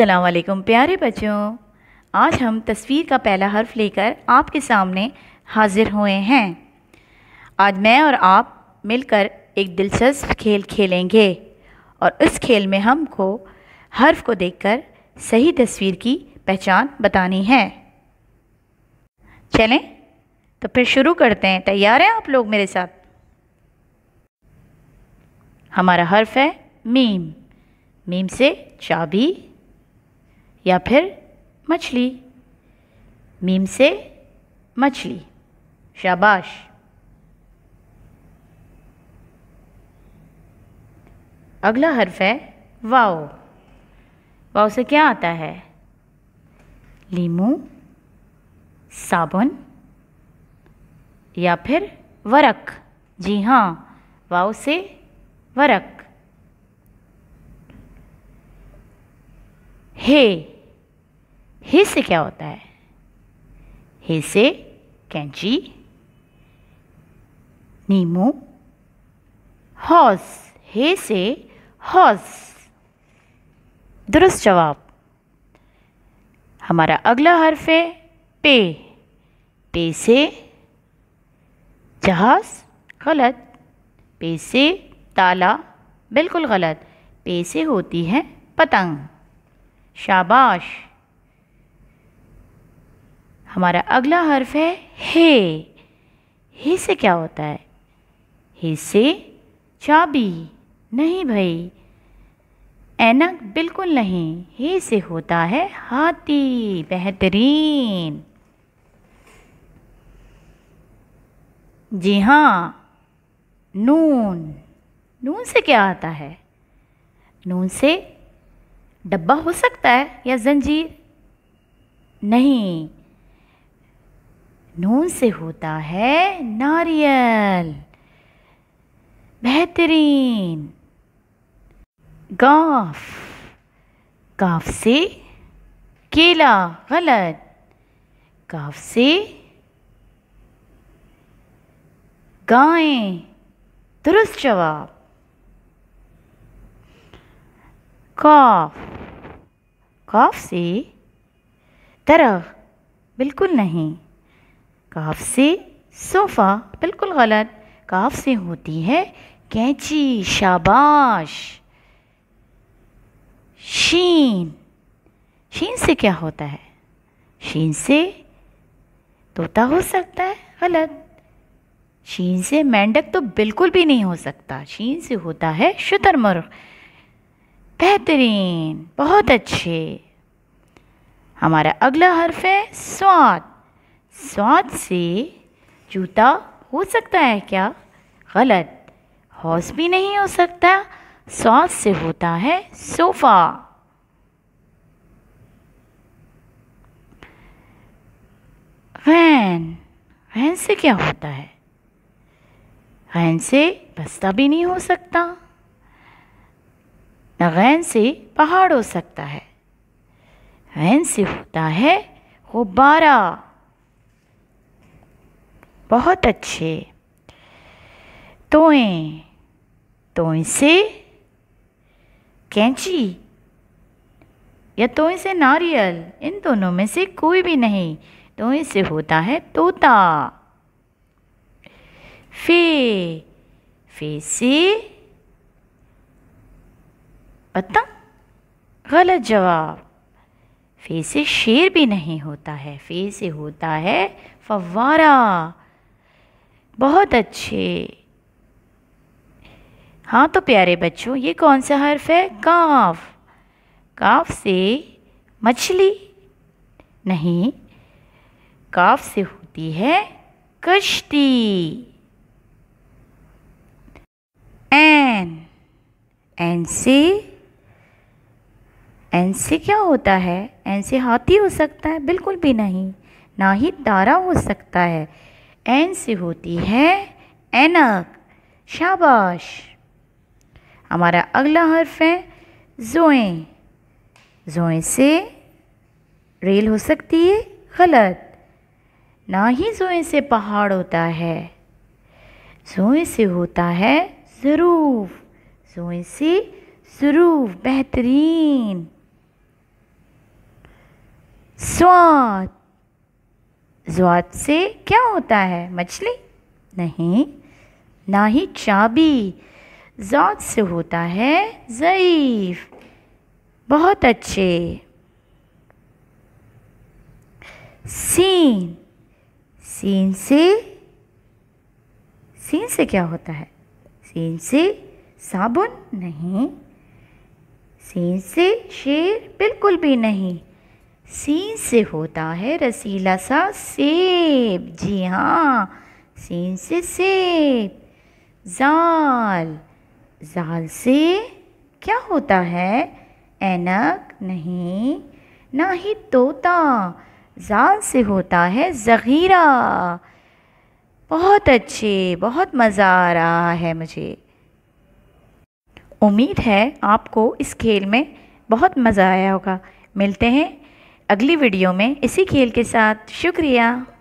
वालेकुम प्यारे बच्चों आज हम तस्वीर का पहला हर्फ लेकर आपके सामने हाजिर हुए हैं आज मैं और आप मिलकर एक दिलचस्प खेल खेलेंगे और इस खेल में हमको हर्फ को देखकर सही तस्वीर की पहचान बतानी है चलें तो फिर शुरू करते हैं तैयार हैं आप लोग मेरे साथ हमारा हर्फ है मीम मीम से चाबी या फिर मछली मीम से मछली शाबाश अगला हर्फ है वाओ वाओ से क्या आता है लीमू साबुन या फिर वरक जी हाँ वाओ से वरक हे हिस से क्या होता है हे से कैंची नीमू हॉस हे से हॉस दुरुस्त जवाब हमारा अगला हर्फ है पे पे से जहाज गलत पे से ताला बिल्कुल गलत पे से होती है पतंग शाबाश हमारा अगला हर्फ है हे हे से क्या होता है हे से चाबी नहीं भाई ऐनक बिल्कुल नहीं हे से होता है हाथी बेहतरीन जी हाँ नून नून से क्या आता है नून से डब्बा हो सकता है या जंजीर नहीं नून से होता है नारियल बेहतरीन गाफ काफ से केला गलत काफ से गायें दुरुस्त जवाब काफ काफ से तरह बिल्कुल नहीं काफ से सोफ़ा बिल्कुल गलत काफ से होती है कैंची शाबाश शीन शीन से क्या होता है शीन से तोता हो सकता है गलत शीन से मेंढक तो बिल्कुल भी नहीं हो सकता शीन से होता है मुर्ग बेहतरीन बहुत अच्छे हमारा अगला हर्फ है स्वाद सौंच से जूता हो सकता है क्या गलत हौस भी नहीं हो सकता सौंच से होता है सोफ़ा वैन वैन से क्या होता है वैन से बस्ता भी नहीं हो सकता न वैन से पहाड़ हो सकता है वैन से होता है गुब्बारा बहुत अच्छे तोए तो से कैंची या तोएं से नारियल इन दोनों में से कोई भी नहीं तो से होता है तोता फे फे से पतंग गलत जवाब फे से शेर भी नहीं होता है फे से होता है फवारा बहुत अच्छे हाँ तो प्यारे बच्चों ये कौन सा हर्फ है काफ काफ से मछली नहीं काफ से होती है कश्ती एन एन से एन से क्या होता है एन से हाथी हो सकता है बिल्कुल भी नहीं ना ही तारा हो सकता है एन से होती है एनक शाबाश हमारा अगला हर्फ है जोए जोएं से रेल हो सकती है गलत ना ही जोए से पहाड़ होता है जोए से होता है ज़रूफ जोए से ज़रूफ बेहतरीन स्वाद जुआत से क्या होता है मछली नहीं ना ही चाबी जौत से होता है ज़ईफ बहुत अच्छे सीन सीन से सीन से क्या होता है सीन से साबुन नहीं सीन से शेर बिल्कुल भी नहीं सीन से होता है रसीला सा सेब जी हाँ सीन से सेब जाल जाल से क्या होता है एनक नहीं ना ही तोता जाल से होता है ज़ख़ीरा बहुत अच्छे बहुत मज़ा आ रहा है मुझे उम्मीद है आपको इस खेल में बहुत मज़ा आया होगा मिलते हैं अगली वीडियो में इसी खेल के साथ शुक्रिया